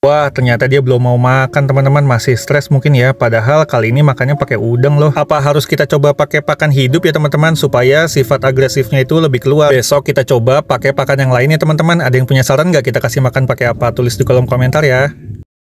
Wah, ternyata dia belum mau makan, teman-teman. Masih stres mungkin ya. Padahal kali ini makannya pakai udang loh. Apa harus kita coba pakai pakan hidup ya, teman-teman? Supaya sifat agresifnya itu lebih keluar. Besok kita coba pakai pakan yang lain ya, teman-teman. Ada yang punya saran nggak kita kasih makan pakai apa? Tulis di kolom komentar ya.